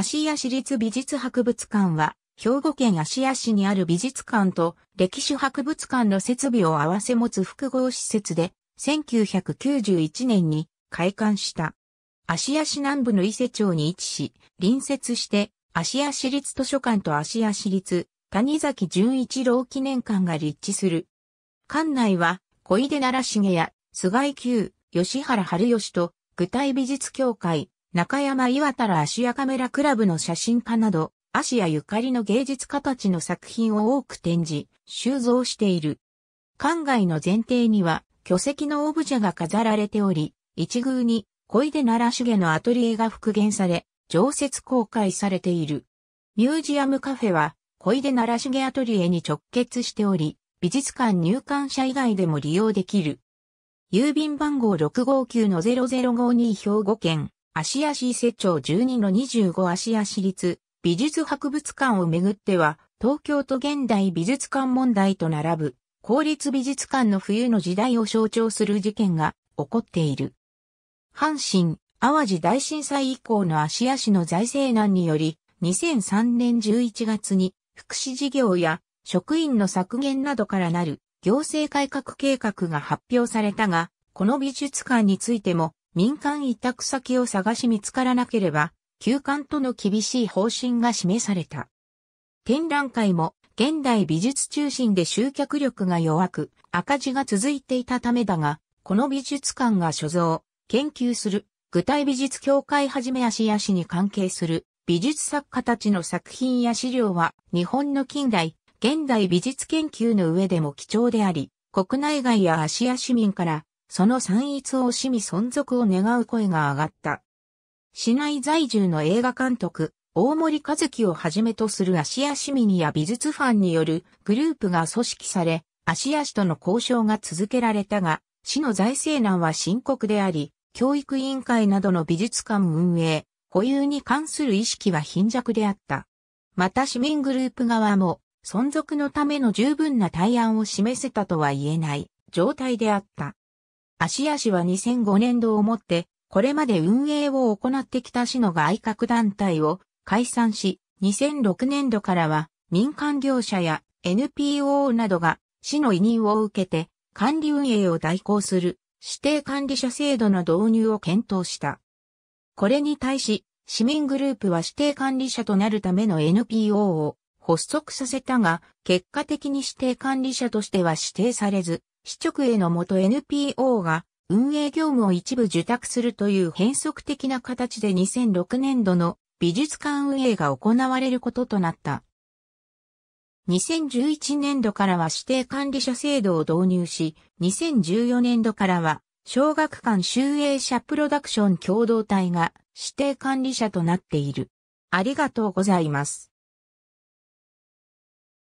芦屋市立美術博物館は、兵庫県芦屋市にある美術館と歴史博物館の設備を合わせ持つ複合施設で、1991年に開館した。芦屋市南部の伊勢町に位置し、隣接して芦屋市立図書館と芦屋市立谷崎潤一郎記念館が立地する。館内は小出奈良重や菅井久、吉原春吉と具体美術協会、中山岩太ら芦屋カメラクラブの写真家など、芦屋ゆかりの芸術家たちの作品を多く展示、収蔵している。館外の前提には、巨石のオブジェが飾られており、一宮に小出奈良げのアトリエが復元され、常設公開されている。ミュージアムカフェは、小出奈良げ。アトリエに直結しており、美術館入館者以外でも利用できる。郵便番号659-0052兵庫県、足足市伊勢町12-25足足立美術博物館をめぐっては、東京都現代美術館問題と並ぶ、公立美術館の冬の時代を象徴する事件が起こっている。阪神、淡路大震災以降の足足の財政難により、2003年11月に福祉事業や職員の削減などからなる行政改革計画が発表されたが、この美術館についても民間委託先を探し見つからなければ、休館との厳しい方針が示された。展覧会も現代美術中心で集客力が弱く、赤字が続いていたためだが、この美術館が所蔵、研究する、具体美術協会はじめ足足に関係する、美術作家たちの作品や資料は、日本の近代、現代美術研究の上でも貴重であり、国内外や足足市民からその散逸を惜しみ存続を願う声が上がった。市内在住の映画監督、大森和樹をはじめとする芦屋市民や美術ファンによるグループが組織され、芦屋市との交渉が続けられたが、市の財政難は深刻であり、教育委員会などの美術館運営、保有に関する意識は貧弱であった。また市民グループ側も、存続のための十分な対案を示せたとは言えない状態であった。芦屋市は2005年度をもって、これまで運営を行ってきた市の外郭団体を解散し、2006年度からは民間業者や NPO などが市の委任を受けて管理運営を代行する指定管理者制度の導入を検討した。これに対し、市民グループは指定管理者となるための NPO を発足させたが、結果的に指定管理者としては指定されず、市直営の元 NPO が運営業務を一部受託するという変則的な形で2006年度の美術館運営が行われることとなった。2011年度からは指定管理者制度を導入し、2014年度からは小学館集英社プロダクション共同体が指定管理者となっている。ありがとうございます。